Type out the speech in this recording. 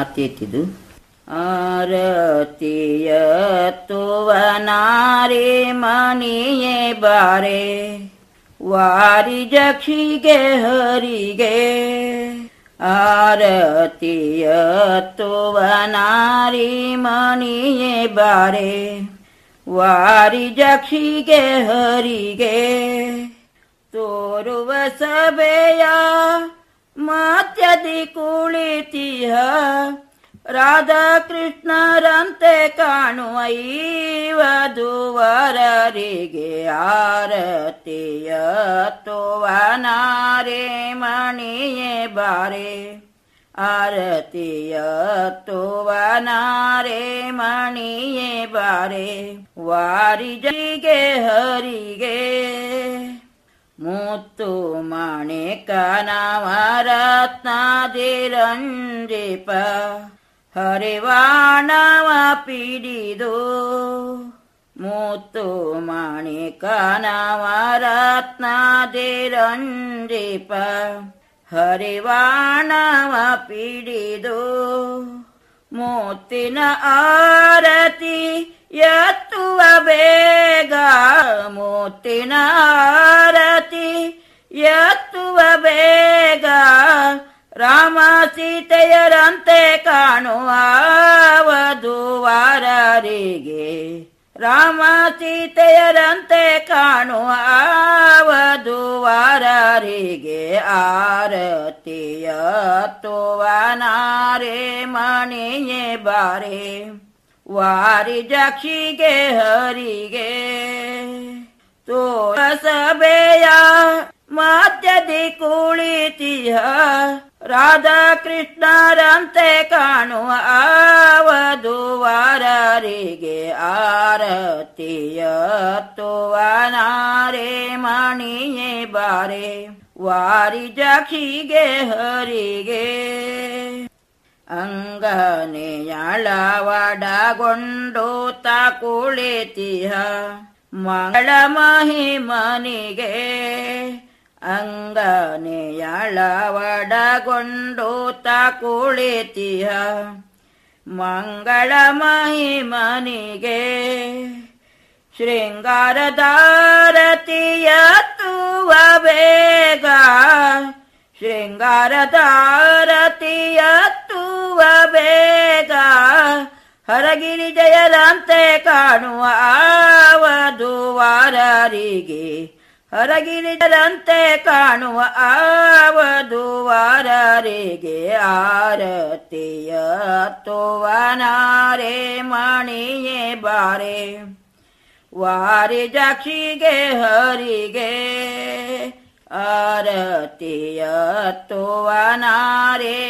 ಆರ್ತಿಯತ್ತಿದು ಆರತಿಯ ತುವನಾರಿ ಮಣಿಯೇ ಬಾರೆ ವಾರಿ ಜಕ್ಷಿಗೆ ಹರಿಗೆ ಆರತಿಯ ತುವನಾರಿ ಮಣಿಯೇ ಬಾರೆ ವಾರಿ ಜಕ್ಷಿಗೆ ಹರಿಗೆ ತೋರುವ ಸಭೆಯ मदि कुलितिः राधा कृष्णरन्ते कानुवधु वररिगे आरतेयतोवारे मणि बारे आरतीयतोवाे मणि मणिये बारे जयिगे हरिगे मूतो माणे कना वा रत्नाधेरञ्जे प हरे पीडिदो मूतो माणे का वा पीडिदो मूति न आरति ಯಕ್ತುವ ಬೇಗ ರಾಮ ಸೀತೆಯರಂತೆ ಕಾಣುವಧುವಾರರಿಗೆ ರಾಮ ಸೀತೆಯರಂತೆ ಕಾಣುವಧುವಾರರಿಗೆ ಆರತಿಯ ತುವನಾರೆ ಮಣಿಯೇ ಬಾರೆ ವಾರಿ ಜಕ್ಷಿಗೆ ಹರಿಗೆ ತೋರಸಬೆಯ कुलितिः राधा काणु रान्ते कानुवरी गे आरतीय तु बारे माणि वारि जखि हरिगे अङ्गा गोण्डोता कुलेतिहाळ महि मनि ಅಂಗನೆಯಳವಡಗೊಂಡು ಕುಳಿತಿಯ ಮಂಗಳ ಮಹಿಮನಿಗೆ ಶೃಂಗಾರದಾರತಿಯ ತೂವ ಬೇಗ ಶೃಂಗಾರದಾರತಿಯ ತೂವ ಬೇಗ ಹರಗಿರಿ ಜಯದಂತೆ ಕಾಣುವ ಆವಧುವಾರರಿಗೆ ಹರಗಿರಿಜರಂತೆ ಕಾಣುವ ವಾರರಿಗೆ ಆರತಿಯ ತೋವನಾರೆ ಮಣಿಯೇ ಬಾರೆ ಜಾಕ್ಷಿಗೆ ಹರಿಗೆ ಆರತಿಯ ತೋವನಾರೆ